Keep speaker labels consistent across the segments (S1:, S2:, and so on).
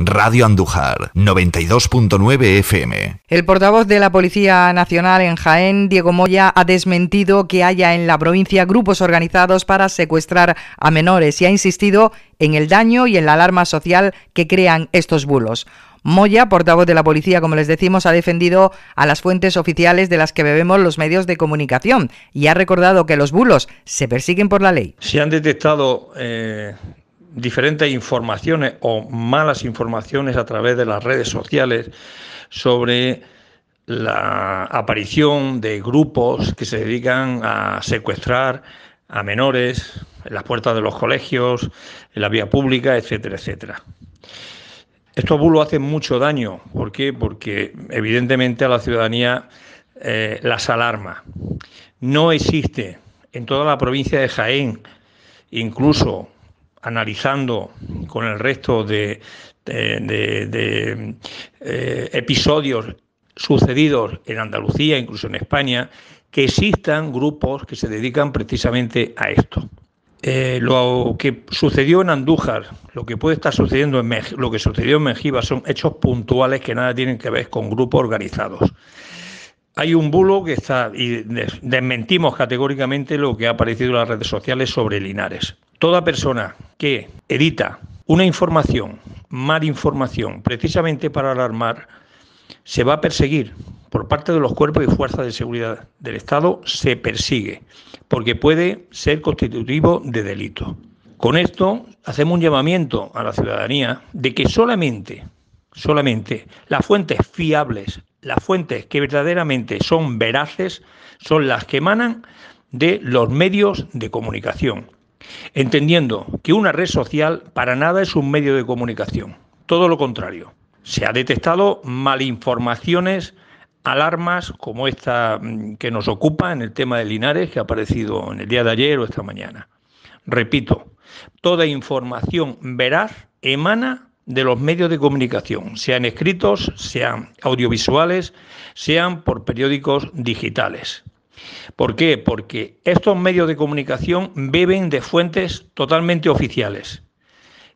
S1: Radio Andújar, 92.9 FM.
S2: El portavoz de la Policía Nacional en Jaén, Diego Moya, ha desmentido que haya en la provincia grupos organizados para secuestrar a menores y ha insistido en el daño y en la alarma social que crean estos bulos. Moya, portavoz de la policía, como les decimos, ha defendido a las fuentes oficiales de las que bebemos los medios de comunicación y ha recordado que los bulos se persiguen por la
S1: ley. Se han detectado eh, diferentes informaciones o malas informaciones a través de las redes sociales sobre la aparición de grupos que se dedican a secuestrar a menores en las puertas de los colegios, en la vía pública, etcétera, etcétera. Estos bulos hacen mucho daño. ¿Por qué? Porque evidentemente a la ciudadanía eh, las alarma. No existe en toda la provincia de Jaén, incluso analizando con el resto de, eh, episodios sucedidos en Andalucía, incluso en España, que existan grupos que se dedican precisamente a esto. Eh, lo que sucedió en Andújar, lo que puede estar sucediendo en lo que sucedió en son hechos puntuales que nada tienen que ver con grupos organizados. Hay un bulo que está, y desmentimos categóricamente lo que ha aparecido en las redes sociales sobre Linares. Toda persona que edita una información, mal información, precisamente para alarmar, se va a perseguir por parte de los cuerpos y fuerzas de seguridad del Estado, se persigue, porque puede ser constitutivo de delito. Con esto hacemos un llamamiento a la ciudadanía de que solamente, solamente las fuentes fiables, las fuentes que verdaderamente son veraces, son las que emanan de los medios de comunicación entendiendo que una red social para nada es un medio de comunicación, todo lo contrario. Se ha detectado malinformaciones, alarmas como esta mm, que nos ocupa en el tema de Linares, que ha aparecido en el día de ayer o esta mañana. Repito, toda información veraz emana de los medios de comunicación, sean escritos, sean audiovisuales, sean por periódicos digitales. ¿Por qué? Porque estos medios de comunicación beben de fuentes totalmente oficiales.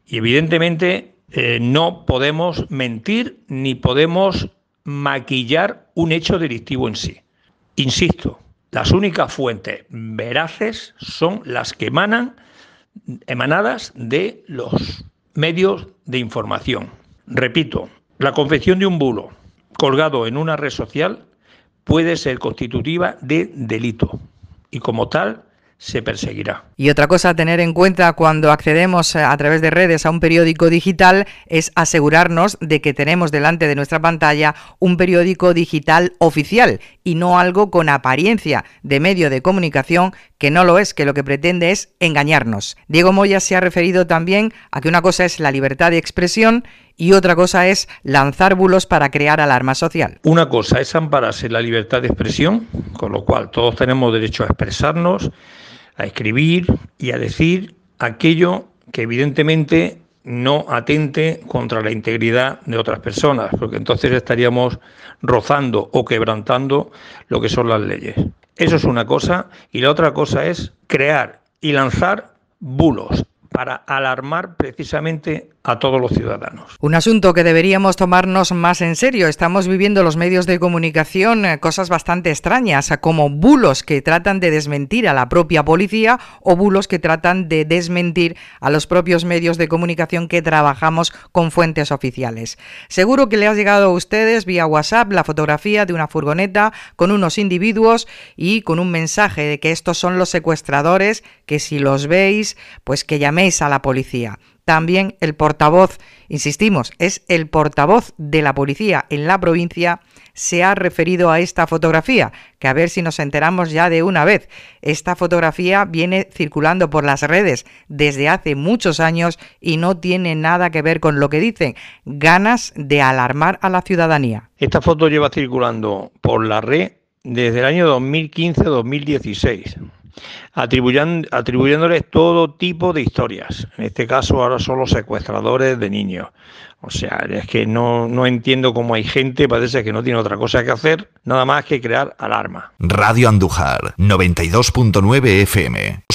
S1: Y evidentemente eh, no podemos mentir ni podemos maquillar un hecho delictivo en sí. Insisto, las únicas fuentes veraces son las que emanan emanadas de los medios de información. Repito, la confección de un bulo colgado en una red social puede ser constitutiva de delito y como tal se perseguirá.
S2: Y otra cosa a tener en cuenta cuando accedemos a través de redes a un periódico digital es asegurarnos de que tenemos delante de nuestra pantalla un periódico digital oficial y no algo con apariencia de medio de comunicación que no lo es, que lo que pretende es engañarnos. Diego Moya se ha referido también a que una cosa es la libertad de expresión y otra cosa es lanzar bulos para crear alarma social.
S1: Una cosa es ampararse la libertad de expresión, con lo cual todos tenemos derecho a expresarnos, a escribir y a decir aquello que evidentemente no atente contra la integridad de otras personas, porque entonces estaríamos rozando o quebrantando lo que son las leyes. Eso es una cosa y la otra cosa es crear y lanzar bulos para alarmar precisamente a todos los ciudadanos.
S2: Un asunto que deberíamos tomarnos más en serio. Estamos viviendo los medios de comunicación eh, cosas bastante extrañas, como bulos que tratan de desmentir a la propia policía o bulos que tratan de desmentir a los propios medios de comunicación que trabajamos con fuentes oficiales. Seguro que le ha llegado a ustedes vía WhatsApp la fotografía de una furgoneta con unos individuos y con un mensaje de que estos son los secuestradores, que si los veis, pues que llaméis a la policía también el portavoz, insistimos, es el portavoz de la policía en la provincia, se ha referido a esta fotografía, que a ver si nos enteramos ya de una vez. Esta fotografía viene circulando por las redes desde hace muchos años y no tiene nada que ver con lo que dicen, ganas de alarmar a la ciudadanía.
S1: Esta foto lleva circulando por la red desde el año 2015-2016 atribuyéndoles todo tipo de historias. En este caso ahora son los secuestradores de niños. O sea, es que no, entiendo cómo hay gente, parece que no tiene otra cosa que hacer, nada más que crear alarma. Radio Andújar, 92.9 FM.